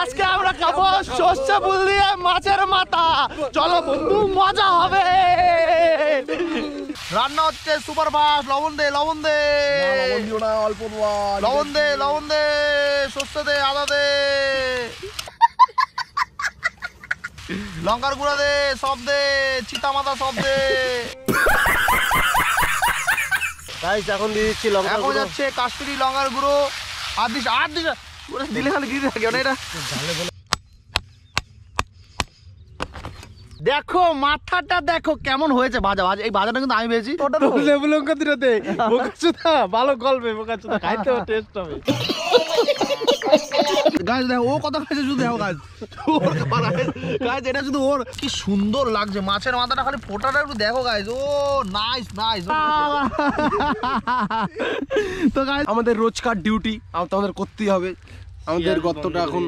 আজকে আমরা খাবো সর্ষে ফুল দিয়ে মাছের মাথা চলো বন্ধু মজা হবে রান্না হচ্ছে সুপার ফাস্ট লবণ দে লবণ দে অল্প লবণ দে লবণ দে সর্ষে দে আদা দে লঙ্কার গুঁড়া দে সব দে চিতা মাথা সব দে গাইস এখন দিয়ে দিচ্ছি লঙ্কা এখন যাচ্ছে কাশ্মীরি লঙ্কার গুঁড়ো আর দিস আর দিস দেখো মাথাটা দেখো কেমন হয়েছে বাজা বাজা এই বাজাটা কিন্তু আমি পেয়েছি ভালো গল্পে ও এটা শুধু ওর কি সুন্দর লাগছে মাছের মাথাটা খালি একটু দেখো ও নাইস নাইস আমাদের রোজকার ডিউটি তোমাদের করতেই হবে আমাদের গর্তটা এখন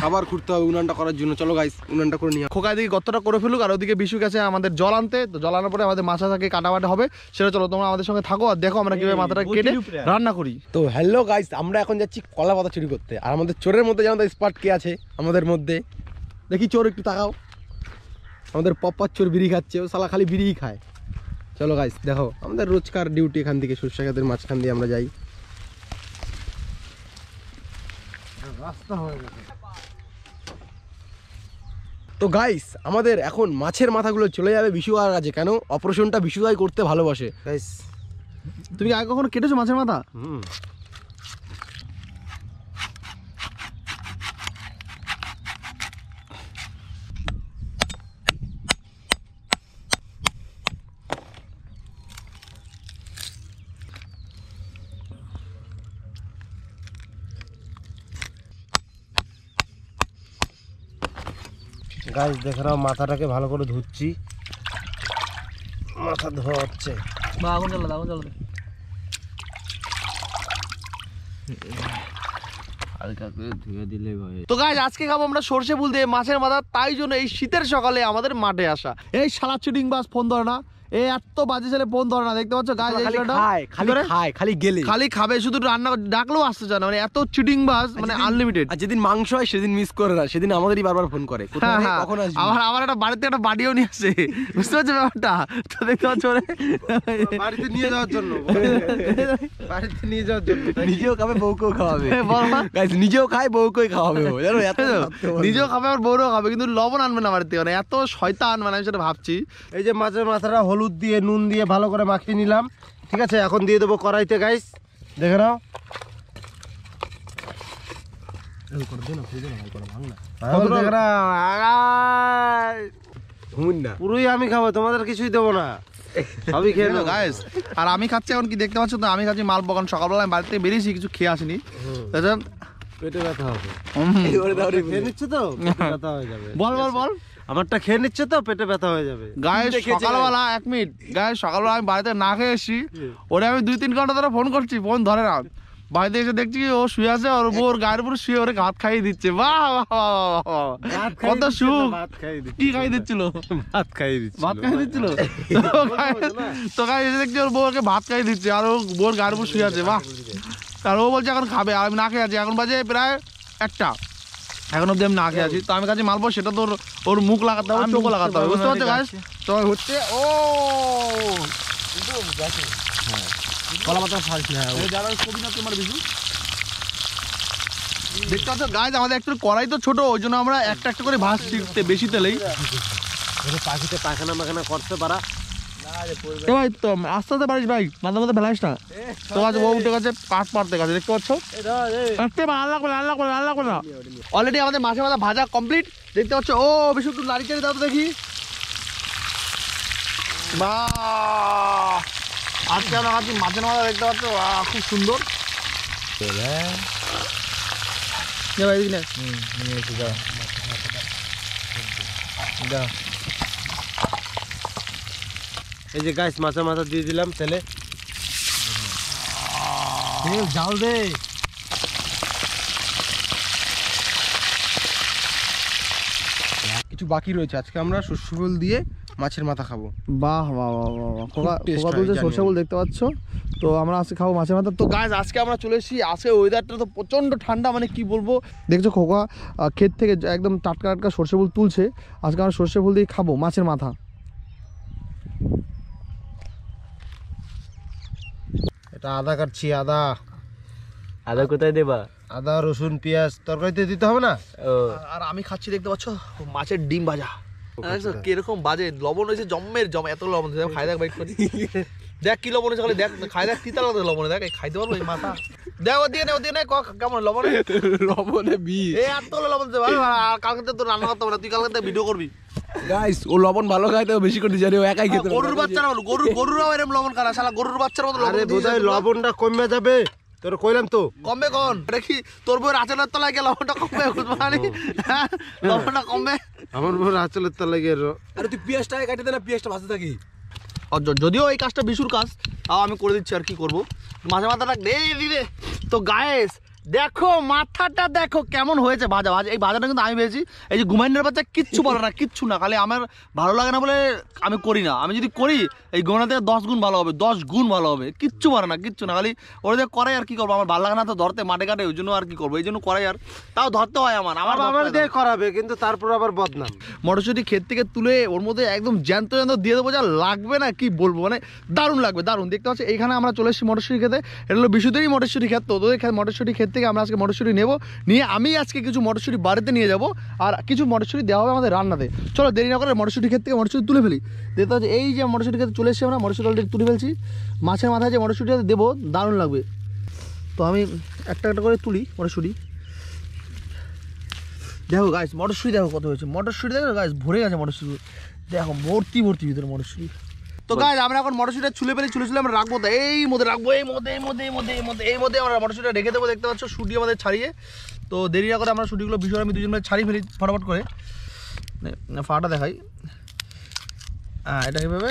খাবার খুঁড়তে হবে উনানটা করার জন্য চলো গাইস উনানটা করে নিয়ে খোকা দিকে গর্তটা করে ফেলুক আর ওদিকে বিশু গেছে আমাদের জল আনতে তো জল আনার পরে আমাদের মাছা থাকে কাটাবাটা হবে সেটা চলো তোমরা আমাদের সঙ্গে থাকো আর দেখো আমরা কিভাবে মাথাটা কেটে রান্না করি তো হ্যালো গাইস আমরা এখন যাচ্ছি কলা পাতা চুরি করতে আর আমাদের চোরের মধ্যে যেমন স্পট কে আছে আমাদের মধ্যে দেখি চোর একটু তাকাও আমাদের পপ্পার চোর বিড়ি খাচ্ছে ও সালা খালি বিড়ি খায় চলো গাইস দেখো আমাদের রোজকার ডিউটি এখান থেকে সরষা মাঝখান দিয়ে আমরা যাই তো গাইস আমাদের এখন মাছের মাথাগুলো চলে যাবে বিশুয়ার কাছে কেন অপারেশনটা বিশুদাই করতে ভালোবাসে গাইস তুমি আগে কখনো কেটেছো মাছের মাথা হুম গাছ দেখে নাও মাথাটাকে ভালো করে ধুচ্ছি মাথা ধোয়া হচ্ছে আগুন আগুন তো গাছ আজকে খাবো আমরা সর্ষে ফুল দিয়ে মাছের মাথা তাই জন্য এই শীতের সকালে আমাদের মাঠে আসা এই সারা চিটিং বাস ফোন ধরে না এত বাজে ছেলে ফোন ধরে না দেখতে পাচ্ছ খালি গেলে খালি খাবে শুধু রান্না ডাকলেও আসতে চায় না মানে এত চিটিং বাস মানে আনলিমিটেড যেদিন মাংস হয় সেদিন মিস করে না সেদিন আমাদেরই বারবার ফোন করে হ্যাঁ, হ্যাঁ। আবার একটা বাড়িতে একটা বাড়িও নিয়ে আসে বুঝতে পারছো ব্যাপারটা তো দেখতে পাচ্ছ মানে বাড়িতে নিয়ে যাওয়ার জন্য বাড়িতে নিয়ে যাওয়ার জন্য নিজেও খাবে বউকেও খাওয়াবে হ্যাঁ, নিজেও খায় বউকেই খাওয়াবে জানো এত নিজেও খাবে আর বউরও খাবে কিন্তু লবণ আনবে না বাড়িতে মানে এত আনবে মানে না আমি সেটা ভাবছি এই যে মাছের মাথাটা হল হলুদ দিয়ে নুন দিয়ে ভালো করে মাখিয়ে নিলাম ঠিক আছে এখন দিয়ে দেবো কড়াইতে গাইস দেখে নাও হ্যাঁ, আমি খাবো তোমাদের কিছুই দেবো আর আমি খাচ্ছি এখন কি দেখতে আমি খাচ্ছি মাল বগান বেরিয়েছি কিছু খেয়ে বল বল বল আমারটা খেয়ে নিচ্ছে তো পেটে ব্যথা হয়ে যাবে গায়ে সকালবেলা এক মিনিট গায়ে সকালবেলা আমি বাড়িতে না খেয়ে এসছি ওরে আমি দুই তিন ঘন্টা ধরে ফোন করছি ফোন ধরে না বাড়িতে এসে দেখছি ও শুয়ে আছে ওর বোর গায়ের উপর শুয়ে ওরে ভাত খাইয়ে দিচ্ছে বাহ কত সুখ কি খাইয়ে দিচ্ছিল ভাত খাইয়ে দিচ্ছিল ভাত খাইয়ে দিচ্ছিল তো গায়ে এসে দেখছি ওর বউকে ভাত খাইয়ে দিচ্ছে আর ও বোর গায়ের উপর শুয়ে আছে বাহ আর ও বলছে এখন খাবে আর আমি না খেয়ে আছি এখন বাজে প্রায় একটা এখন অব্দি আমি না খেয়ে আছি তো আমি কাছে মালবো সেটা তোর ওর মুখ লাগাতে হবে চোখ লাগাতে হবে বুঝতে পারছো গাছ হ্যাঁ। তো হচ্ছে ও আমরা একটা একটা করে ভাস শিখতে বেশি তেলেই পাখিতে পাখানা মাখানা করতে পারা আস্তে আস্তে পারিস ভাই মাথা মাথা ফেলাইস না তোর কাছে বউ উঠে দেখতে পাচ্ছ আল্লাহ করে আল্লাহ করে আল্লাহ করে অলরেডি আমাদের মাছে মাথা ভাজা কমপ্লিট দেখতে পাচ্ছ ও বিশুদ্ধ নারিকেল দাও তো দেখি বা আজকে আমরা আজকে মাছের দেখতে পাচ্ছ খুব সুন্দর এই যে গাছ মাছের মাথা দিয়ে দিলাম তেলে জাল দে কিছু বাকি রয়েছে আজকে আমরা সর্ষে ফুল দিয়ে মাছের মাথা খাবো বাহ বাহ বাহ বাহ কোকা তুলছে সর্ষে ফুল দেখতে পাচ্ছ তো আমরা আজকে খাবো মাছের মাথা তো গাছ আজকে আমরা চলে এসেছি আজকে ওয়েদারটা তো প্রচণ্ড ঠান্ডা মানে কি বলবো দেখছো খোকা ক্ষেত থেকে একদম টাটকা টাটকা সর্ষে ফুল তুলছে আজকে আমরা সর্ষে ফুল দিয়ে খাবো মাছের মাথা এটা আদা কাটছি আদা আদা কোথায় দেবা আদা রসুন পেঁয়াজ তরকারিতে দিতে হবে না আর আমি খাচ্ছি দেখতে পাচ্ছ মাছের ডিম ভাজা কিরকম বাজে লবণ হয়েছে জমের জম এত লবণ খাই দেখ বাইক দেখ কি লবণ হয়েছে দেখ খাই দেখ কি তালে লবণে দেখ খাইতে পারবো এই মাথা দেখ ওর দিয়ে নে ওর দিয়ে নে কেমন লবণ লবণে বি এ আর তো লবণ দেবা কালকে তো রান্না করতে পারে তুই কালকে ভিডিও করবি গাইস ও লবণ ভালো খায় বেশি করে জানি ও একাই খেতে গরুর বাচ্চারা বলো গরু গরুরাও এরকম লবণ খায় না শালা গরুর বাচ্চার মতো আরে লবণটা কমে যাবে তোর কইলাম তো কমবে কোন দেখি তোর তলায় গেল লবণটা কমবে হ্যাঁ, লবণটা কমবে আমার বউর আচলের তলায় গেল আরে তুই পেঁয়াজটা কাটি দে না পেঁয়াজটা ভাজতে থাকি যদিও এই কাজটা বিশুর কাজ তাও আমি করে দিচ্ছি আর কি করবো মাঝে মাথা রাখ দে দিবে তো গায়েস দেখো মাথাটা দেখো কেমন হয়েছে ভাজা ভাজা এই বাজাটা কিন্তু আমি পেয়েছি এই যে গুমাইন্ডার বাচ্চা কিচ্ছু বলে না কিচ্ছু না খালি আমার ভালো লাগে না বলে আমি করি না আমি যদি করি এই গোনা থেকে দশ গুণ ভালো হবে দশ গুণ ভালো হবে কিচ্ছু বলে না কিচ্ছু না খালি ওরা যে করে আর কি করবো আমার ভালো লাগে না তো ধরতে মাঠে কাটে ওই জন্য আর কি করবো এই জন্য করে আর তাও ধরতে হয় আমার আমার আমার দিয়ে করাবে কিন্তু তারপর আবার বদনাম মটরশুটি ক্ষেত থেকে তুলে ওর মধ্যে একদম জ্যান্ত জ্যান্ত দিয়ে দেবো যা লাগবে না কি বলবো মানে দারুণ লাগবে দারুণ দেখতে পাচ্ছি এইখানে আমরা চলে এসেছি মটরশুঁটি খেতে এটা হলো বিশুদেরই মটরশুঁটি ক্ষেত তো ওদের মটরশুঁটি ক্ষেত থেকে আমরা আজকে মটরশুঁটি নেব নিয়ে আমি আজকে কিছু মটরশুঁটি বাড়িতে নিয়ে যাব আর কিছু মটরশুঁটি দেওয়া হবে আমাদের রান্নাতে চলো দেরি না করে মটরশুঁটি ক্ষেত্রে থেকে তুলে ফেলি দেখতে হচ্ছে এই যে মটরশুঁটি ক্ষেত্রে চলে এসেছি আমরা মটরশুঁটি অলরেডি তুলে ফেলছি মাছের মাথায় যে মটরশুঁটি দেবো দারুণ লাগবে তো আমি একটা একটা করে তুলি মটরশুঁটি দেখো গাছ মটরশুঁটি দেখো কত হয়েছে মটরশুঁটি দেখো গাছ ভরে গেছে মটরশুঁটি দেখো ভর্তি ভর্তি ভিতরে মটরশুঁটি তো গাইজ আমরা এখন মটরশুটিটা ছুলে পেলে ছুলে ছুলে আমরা রাখবো এই মধ্যে রাখবো এই মধ্যে এই মধ্যে এই মধ্যে এই মধ্যে এই মধ্যে আমরা মটরশুটা রেখে দেবো দেখতে পাচ্ছ শুটি আমাদের ছাড়িয়ে তো দেরি না করে আমরা শুটিগুলো ভীষণ আমি দুজন ছাড়িয়ে ফেলি ফটাফট করে ফাটা দেখাই হ্যাঁ এটা এইভাবে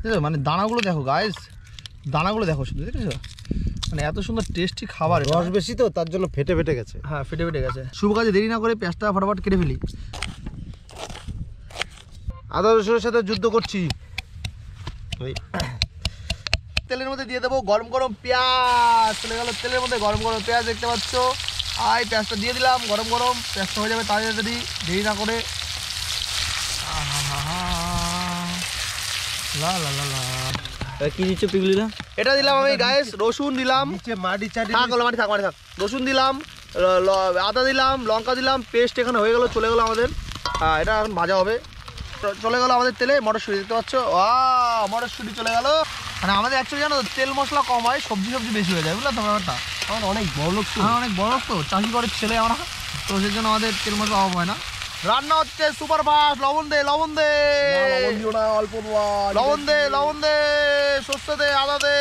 ঠিক মানে দানাগুলো দেখো গাইজ দানাগুলো দেখো শুধু ঠিক আছে মানে এত সুন্দর টেস্টি খাবার রস বেশি তো তার জন্য ফেটে ফেটে গেছে হ্যাঁ ফেটে ফেটে গেছে শুভ কাজে দেরি না করে পেঁয়াজটা ফটাফট কেটে ফেলি আদা রসুনের সাথে যুদ্ধ করছি তেলের মধ্যে দিয়ে দেবো গরম গরম পেঁয়াজ চলে গেল তেলের মধ্যে গরম গরম পেঁয়াজ দেখতে পাচ্ছ আয় পেঁয়াজটা দিয়ে দিলাম গরম গরম পেঁয়াজটা হয়ে যাবে তাড়াতাড়ি দেরি না করে কি দিচ্ছ এটা দিলাম আমি গায়েস রসুন দিলাম মাটি চাটি থাক মাটি থাক মাটি থাক রসুন দিলাম আদা দিলাম লঙ্কা দিলাম পেস্ট এখানে হয়ে গেল চলে গেলো আমাদের এটা এখন ভাজা হবে চলে গেল আমাদের তেলে মটরশুঁটি দেখতে পাচ্ছ আ মটরশুঁটি চলে গেল মানে আমাদের অ্যাকচুয়ালি জানো তেল মশলা কম হয় সবজি সবজি বেশি হয়ে যায় বুঝলো তো ব্যাপারটা আমার অনেক বড় লোক তো হ্যাঁ, অনেক বড় লোক তো চাকরি করে ছেলে আমরা তো সেই জন্য আমাদের তেল মশলা অভাব হয় না রান্না হচ্ছে সুপার ফাস্ট লবণ দে লবণ দে অল্প লবণ দে লবণ দে শস্য দে আদা দে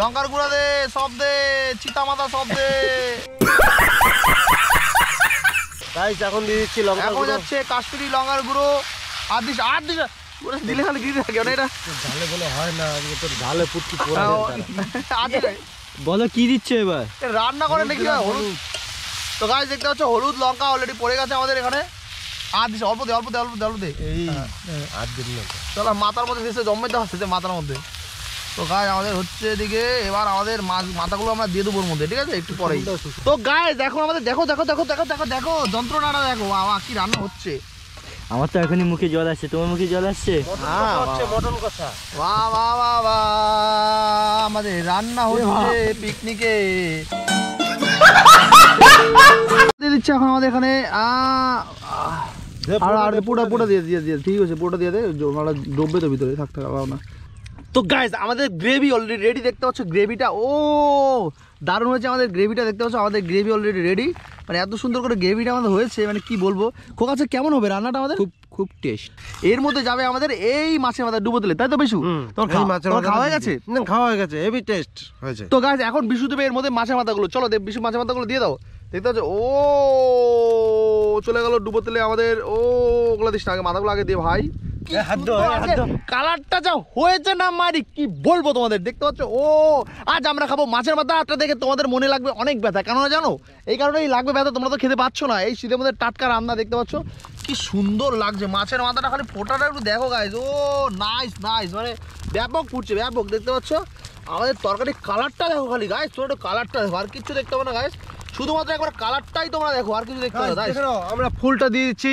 লঙ্কার গুঁড়া দে সব দে চিতা মাতা সব দে গাইস এখন দিয়ে দিচ্ছি লঙ্কা এখন যাচ্ছে কাশ্মীরি লঙ্কার গুঁড়ো আর আর দিলে খালি থাকে না এটা বলে হয় না আজকে পুটকি পোড়া হ্যাঁ, বলো কি দিচ্ছে এবার রান্না করে নাকি হলুদ তো গাইস দেখতে পাচ্ছ হলুদ লঙ্কা অলরেডি পড়ে গেছে আমাদের এখানে আর দিস অল্প দে অল্প দে অল্প দে অল্প দে এই হ্যাঁ। আর দিন চলো মাথার মধ্যে দিচ্ছে জমে দেওয়া হচ্ছে মাথার মধ্যে তো গাছ আমাদের হচ্ছে এদিকে এবার আমাদের মাথাগুলো আমরা দিয়ে দেবোর মধ্যে ঠিক আছে একটু পরেই তো গায়ে দেখো আমাদের দেখো দেখো দেখো দেখো দেখো দেখো যন্ত্রণাটা দেখো বাবা কি রান্না হচ্ছে আমার তো এখনই মুখে জল আসছে তোমার মুখে জল আসছে হ্যাঁ, আমাদের রান্না হচ্ছে পিকনিকে দিয়ে দিচ্ছে এখন আমাদের এখানে আর আর দিয়ে দিয়ে দিয়ে ঠিক আছে পোটা দিয়ে দে ডোববে তো ভিতরে থাকতে পারো না তো গাইজ আমাদের গ্রেভি অলরেডি রেডি দেখতে পাচ্ছ গ্রেভিটা ও দারুণ হয়েছে আমাদের গ্রেভিটা দেখতে পাচ্ছ আমাদের গ্রেভি অলরেডি রেডি মানে এত সুন্দর করে গ্রেভিটা আমাদের হয়েছে মানে কি বলবো আছে কেমন হবে রান্নাটা আমাদের খুব খুব টেস্ট এর মধ্যে যাবে আমাদের এই মাছের মাথা ডুবো দিলে তাই তো বিশু খাওয়া হয়ে গেছে খাওয়া হয়ে গেছে হেভি টেস্ট হয়েছে তো গাছ এখন বিশু দেবে এর মধ্যে মাছের মাথাগুলো চলো দেব বিশু মাছের মাথাগুলো দিয়ে দাও দেখতে পাচ্ছ ও চলে গেল ডুবো তেলে আমাদের ও ওগুলো দিস না আগে মাথাগুলো আগে দিয়ে ভাই কালারটা যা হয়েছে না মারি কি বলবো তোমাদের দেখতে আমরা খাবো মাছের মাথা দেখে তোমাদের মনে লাগবে অনেক কেননা জানো এই লাগবে ব্যথা তোমরা তো খেতে না এই মধ্যে টাটকা রান্না দেখতে কি সুন্দর লাগছে মাছের মাথাটা খালি একটু দেখো ও নাইস নাইস মানে ব্যাপক ব্যাপক দেখতে আমাদের তরকারি কালারটা দেখো খালি ছোটো কালারটা দেখো আর দেখতে শুধুমাত্র একবার কালারটাই তোমরা দেখো আর কিছু দেখতে পাবো আমরা ফুলটা দিয়েছি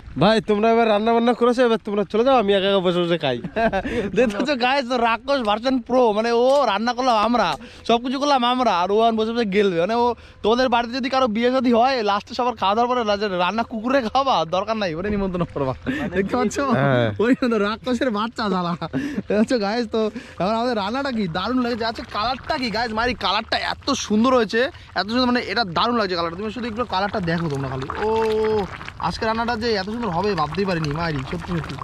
ভাই তোমরা এবার রান্না বান্না করেছো এবার তোমরা চলে যাও আমি একা একা বসে বসে খাই দেখতেছো গায়ে তো রাক্ষস ভার্সন প্রো মানে ও রান্না করলাম আমরা সব কিছু করলাম আমরা আর ও আর বসে বসে গেলবে মানে ও তোমাদের বাড়িতে যদি কারো বিয়ে যদি হয় লাস্টে সবার খাওয়া দাওয়ার পরে রান্না কুকুরে খাওয়া দরকার নাই ওরে নিমন্ত্রণ করবা মানে দেখতে পাচ্ছো হ্যাঁ। ওই রাক্ষসের বাচ্চা জ্বালা হচ্ছে গায়ে তো এখন আমাদের রান্নাটা কি দারুণ লাগছে আচ্ছা কালারটা কি গায়ে মারি কালারটা এত সুন্দর হয়েছে এত সুন্দর মানে এটা দারুণ লাগছে কালারটা তুমি শুধু একটু কালারটা দেখো তোমরা খালি ও আজকে রান্নাটা যে এত সুন্দর হবে ভাবতেই পারিনি মায়েরই সত্যি সত্যি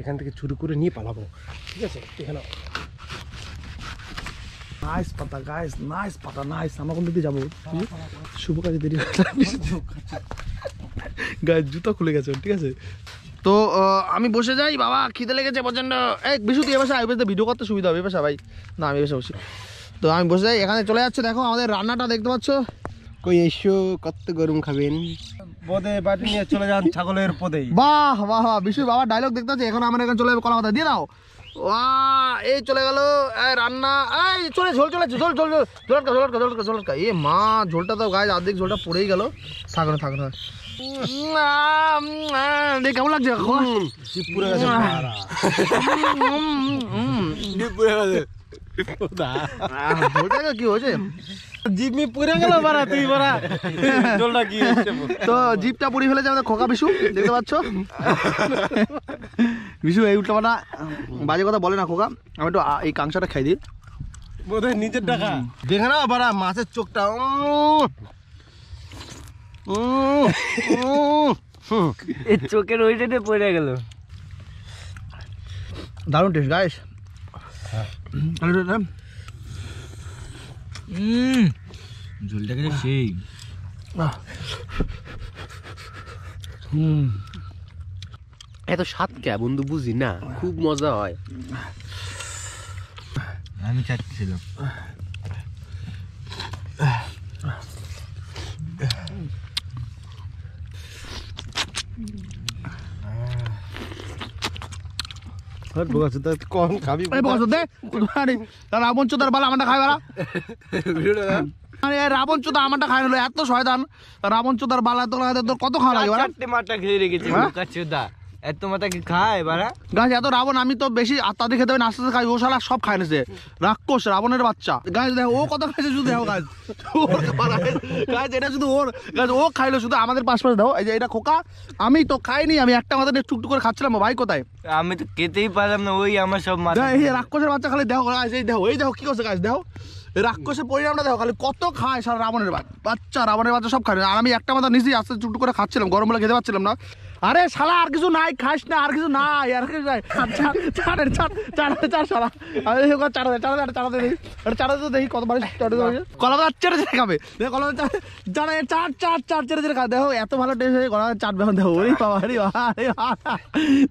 এখান থেকে চুরি করে নিয়ে পালাবো ঠিক আছে এখানে নাইস পাতা গাইস নাইস পাতা নাইস দিকে যাবো শুভ কাজে দেরি গায়ে জুতা খুলে গেছে ঠিক আছে তো আমি বসে যাই বাবা খিদে লেগেছে প্রচণ্ড এই বিশু তুই এবার এবার ভিডিও করতে সুবিধা হবে এবার ভাই না আমি এবার বসি তো আমি বসে যাই এখানে চলে যাচ্ছে দেখো আমাদের রান্নাটা দেখতে পাচ্ছ কই এসো কত গরম খাবেন পদে বাটি নিয়ে চলে যান ছাগলের পদে বাহ বাহ বাহ বিশু বাবা ডায়লগ দেখতে পাচ্ছি এখন আমার এখানে চলে কলা দিয়ে দাও ওয়া এই চলে গেল রান্না এই চলে ঝোল চলে ঝোল ঝোল ঝোল ঝোলটকা ঝোলটকা ঝোলটকা ঝোলটকা এ মা ঝোলটা তো গায়ে অর্ধেক ঝোলটা পড়েই গেল থাকো না থাকো না কেমন লাগছে কি হয়েছে জিপমি পুরে গেল বারা তুই বারা কি তো জিপটা পুরি ফেলেছে খোকা বিশু দেখতে পাচ্ছ বিশু এই উল্টাপাটা বাজে কথা বলে না খোকা আমি একটু এই কাংসাটা খাই দিই বোধহয় নিজের টাকা দেখে না বাড়া মাছের চোখটা চোখের ওই সাইডে পড়ে গেল দারুণ টেস্ট হ্যাঁ। গাইস ঝোলটা সেই হুম এত স্বাদ কে বন্ধু বুঝি না খুব মজা হয় আমি চাচ্ছিলাম রাবণ চোদার বালা আমারটা খাই আরে রাবণ চোদা আমারটা খাই এত রাবণ চোদার বালা তোর কত খাওয়া লাগে এত মাথা কি খায় বারা গাছ এত রাবণ আমি তো বেশি আত্মাদি খেতে হবে আস্তে আস্তে খাই ও শালা সব খায় নেছে রাক্ষস রাবণের বাচ্চা গাছ দেখো ও কত খাইছে শুধু দেখো গাছ ওর গাছ এটা শুধু ওর গাছ ও খাইলো শুধু আমাদের পাশ পাশে দেখো এই যে এটা খোকা আমি তো খাইনি আমি একটা মাথা নিয়ে টুকটুক করে খাচ্ছিলাম ভাই কোথায় আমি তো খেতেই পারলাম না ওই আমার সব মাথা এই রাক্ষসের বাচ্চা খালি দেখো গাছ এই দেখো এই দেখো কি করছে গাছ দেখো রাক্ষসের পরিণামটা দেখো খালি কত খায় সারা রাবণের বাচ্চা রাবণের বাচ্চা সব খায় আর আমি একটা মাথা নিজেই আস্তে চুট করে খাচ্ছিলাম গরম বলে খেতে পাচ্ছিলাম না আরে শালা আর কিছু নাই খাস না আর কিছু নাই আর কিছু নাই চারে চার চারে চার শালা আমি চারা দেয় চারা দেয় চারা দেয় চারা দেখি কত বাড়ি কলা চার চেড়ে চেড়ে খাবে কলা জানা চার চার চার চারে চেড়ে খাবে দেখো এত ভালো টেস্ট হয়ে কলা চাট বেখন দেখো ওরে বাবা আরে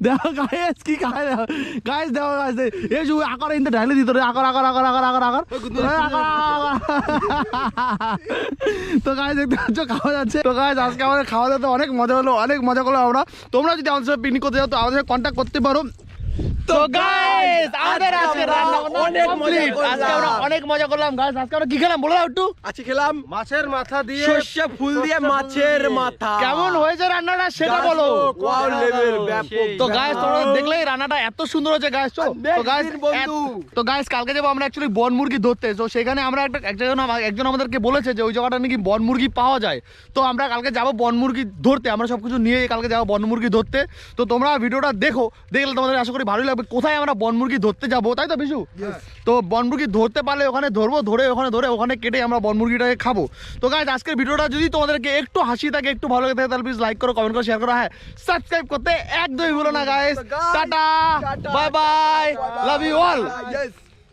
দেখো গায়েস কি খায় দেখো গায়েস দেখো গায়েস এই যে আকার ইন্দে ঢাইলে দিত রে আকার আকার আকার আকার আকার আকার তো গায়ে দেখতে পাচ্ছ খাওয়া যাচ্ছে তো গায়ে আজকে আমাদের খাওয়া দাওয়া অনেক মজা হলো অনেক মজা করলো আমরা তোমরা যদি আমাদের সাথে পিকনিক করতে যাও তো আমাদের সাথে কন্ট্যাক্ট করতে পারো তো গাই বন মুরগি ধরতে তো সেখানে আমরা একটা একজন একজন আমাদেরকে বলেছে যে ওই জায়গাটা নাকি বন মুরগি পাওয়া যায় তো আমরা কালকে যাবো বন মুরগি ধরতে আমরা সবকিছু নিয়ে কালকে যাবো বন মুরগি ধরতে তো তোমরা ভিডিওটা দেখো দেখলে তোমাদের আশা করি ভালোই লাগবে কোথায় আমরা বনমুরগি ধরতে যাবো তাই তো বিশু তো বনমুরগি ধরতে পারলে ওখানে ধরবো ধরে ওখানে ধরে ওখানে কেটে আমরা বনমুরগিটাকে খাবো তো গাইজ আজকের ভিডিওটা যদি তোমাদেরকে একটু হাসি থাকে একটু ভালো লাগে থাকে তাহলে প্লিজ লাইক করো কমেন্ট করো শেয়ার করো হ্যাঁ সাবস্ক্রাইব করতে একদমই ভুলো না guys tata bye bye love you all